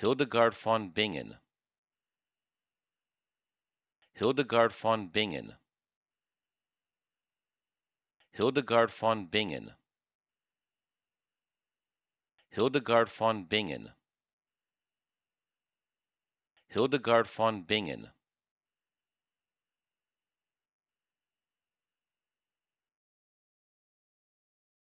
Hildegard von Bingen. Hildegard von Bingen. Hildegard von Bingen. Hildegard von Bingen. Hildegard von Bingen.